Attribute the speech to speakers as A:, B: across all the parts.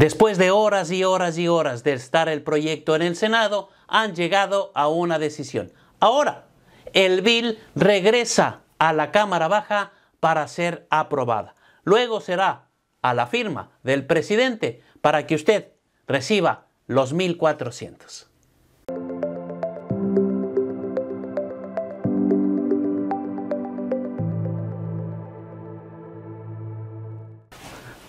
A: Después de horas y horas y horas de estar el proyecto en el Senado, han llegado a una decisión. Ahora, el bill regresa a la Cámara Baja para ser aprobada. Luego será a la firma del presidente para que usted reciba los 1.400.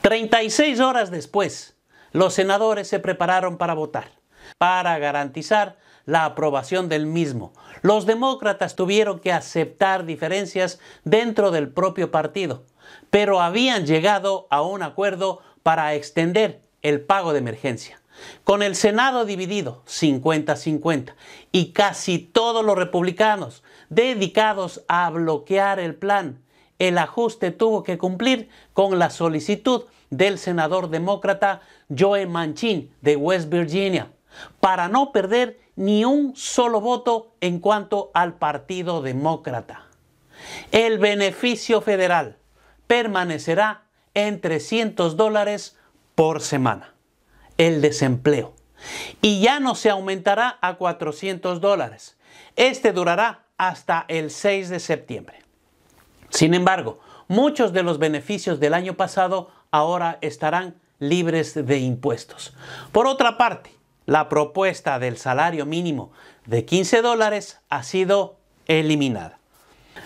A: ¡36 horas después! los senadores se prepararon para votar, para garantizar la aprobación del mismo. Los demócratas tuvieron que aceptar diferencias dentro del propio partido, pero habían llegado a un acuerdo para extender el pago de emergencia. Con el Senado dividido 50-50 y casi todos los republicanos dedicados a bloquear el plan, el ajuste tuvo que cumplir con la solicitud del senador demócrata Joe Manchin de West Virginia para no perder ni un solo voto en cuanto al Partido Demócrata. El beneficio federal permanecerá en 300 dólares por semana, el desempleo, y ya no se aumentará a 400 dólares. Este durará hasta el 6 de septiembre. Sin embargo, muchos de los beneficios del año pasado ahora estarán libres de impuestos. Por otra parte, la propuesta del salario mínimo de 15 dólares ha sido eliminada.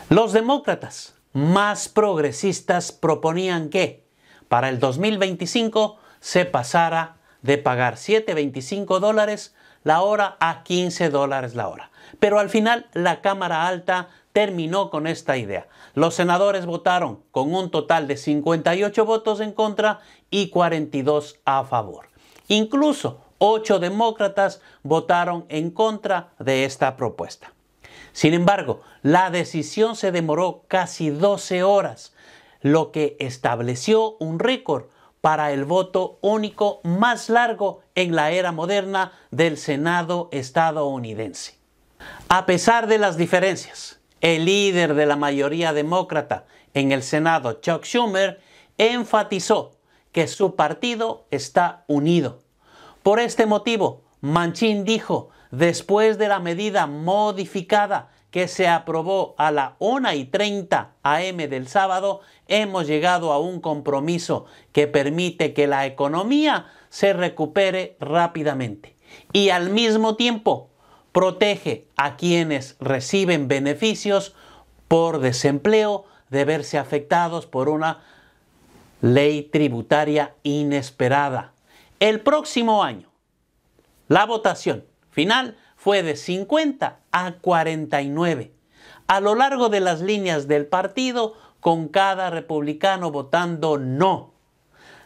A: Los demócratas más progresistas proponían que para el 2025 se pasara de pagar $7.25 dólares la hora a 15 dólares la hora. Pero al final la Cámara Alta terminó con esta idea. Los senadores votaron con un total de 58 votos en contra y 42 a favor. Incluso 8 demócratas votaron en contra de esta propuesta. Sin embargo, la decisión se demoró casi 12 horas, lo que estableció un récord para el voto único más largo en la era moderna del Senado estadounidense. A pesar de las diferencias, el líder de la mayoría demócrata en el Senado, Chuck Schumer, enfatizó que su partido está unido. Por este motivo, Manchin dijo, después de la medida modificada que se aprobó a la 1 y 30 am del sábado, hemos llegado a un compromiso que permite que la economía se recupere rápidamente y al mismo tiempo protege a quienes reciben beneficios por desempleo de verse afectados por una ley tributaria inesperada. El próximo año, la votación final fue de 50 a 49 a lo largo de las líneas del partido con cada republicano votando no.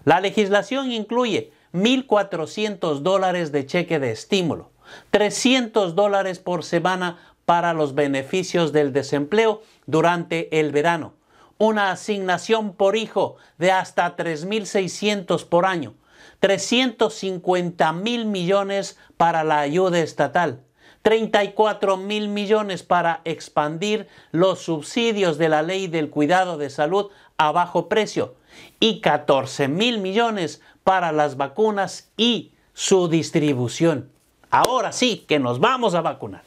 A: La legislación incluye 1.400 dólares de cheque de estímulo, 300 dólares por semana para los beneficios del desempleo durante el verano, una asignación por hijo de hasta 3.600 por año, 350 mil millones para la ayuda estatal, 34 mil millones para expandir los subsidios de la ley del cuidado de salud a bajo precio y 14 mil millones para las vacunas y su distribución. Ahora sí que nos vamos a vacunar.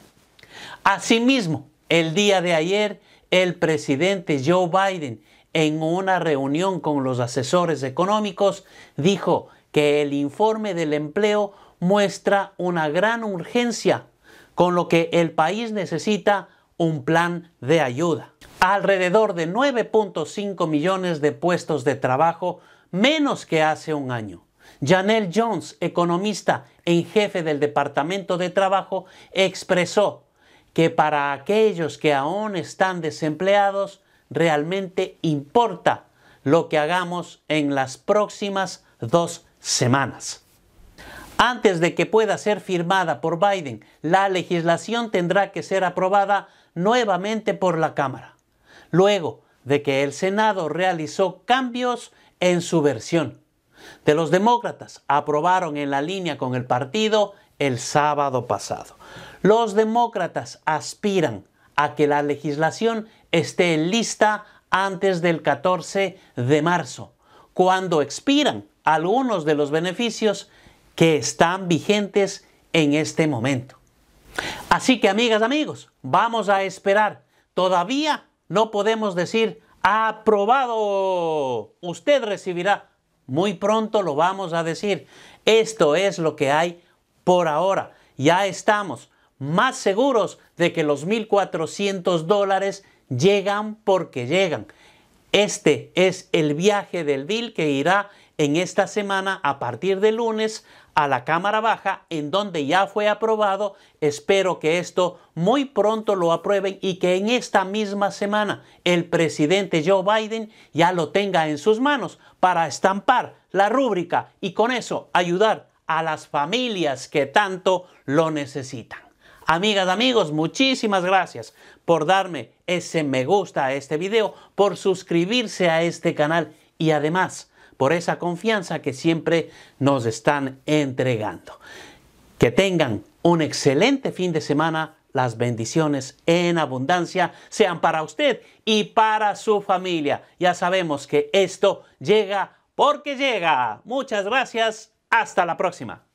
A: Asimismo, el día de ayer, el presidente Joe Biden, en una reunión con los asesores económicos, dijo que el informe del empleo muestra una gran urgencia con lo que el país necesita un plan de ayuda. Alrededor de 9.5 millones de puestos de trabajo menos que hace un año. Janelle Jones, economista en jefe del Departamento de Trabajo, expresó que para aquellos que aún están desempleados realmente importa lo que hagamos en las próximas dos semanas. Antes de que pueda ser firmada por Biden, la legislación tendrá que ser aprobada nuevamente por la Cámara, luego de que el Senado realizó cambios en su versión. De los demócratas aprobaron en la línea con el partido el sábado pasado. Los demócratas aspiran a que la legislación esté lista antes del 14 de marzo, cuando expiran algunos de los beneficios que están vigentes en este momento. Así que amigas, amigos, vamos a esperar. Todavía no podemos decir aprobado. Usted recibirá. Muy pronto lo vamos a decir. Esto es lo que hay por ahora. Ya estamos más seguros de que los 1.400 dólares llegan porque llegan. Este es el viaje del bill que irá en esta semana a partir de lunes a la Cámara Baja, en donde ya fue aprobado. Espero que esto muy pronto lo aprueben y que en esta misma semana el presidente Joe Biden ya lo tenga en sus manos para estampar la rúbrica y con eso ayudar a las familias que tanto lo necesitan. Amigas, amigos, muchísimas gracias por darme ese me gusta a este video, por suscribirse a este canal y además por esa confianza que siempre nos están entregando. Que tengan un excelente fin de semana. Las bendiciones en abundancia sean para usted y para su familia. Ya sabemos que esto llega porque llega. Muchas gracias. Hasta la próxima.